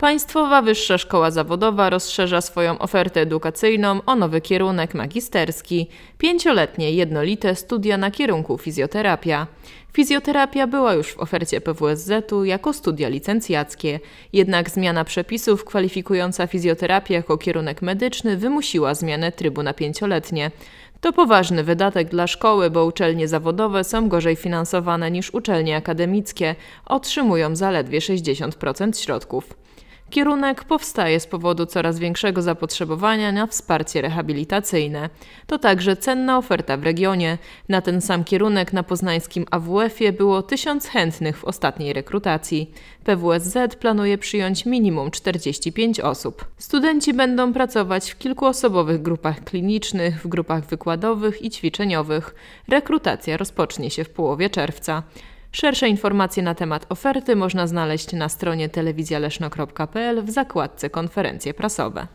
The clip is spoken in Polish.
Państwowa Wyższa Szkoła Zawodowa rozszerza swoją ofertę edukacyjną o nowy kierunek magisterski pięcioletnie jednolite studia na kierunku fizjoterapia. Fizjoterapia była już w ofercie PWSZ-u jako studia licencjackie, jednak zmiana przepisów kwalifikująca fizjoterapię jako kierunek medyczny wymusiła zmianę trybu na pięcioletnie. To poważny wydatek dla szkoły, bo uczelnie zawodowe są gorzej finansowane niż uczelnie akademickie, otrzymują zaledwie 60% środków. Kierunek powstaje z powodu coraz większego zapotrzebowania na wsparcie rehabilitacyjne. To także cenna oferta w regionie. Na ten sam kierunek na poznańskim AWF-ie było tysiąc chętnych w ostatniej rekrutacji. PWSZ planuje przyjąć minimum 45 osób. Studenci będą pracować w kilkuosobowych grupach klinicznych, w grupach wykładowych i ćwiczeniowych. Rekrutacja rozpocznie się w połowie czerwca. Szersze informacje na temat oferty można znaleźć na stronie telewizjaleszno.pl w zakładce konferencje prasowe.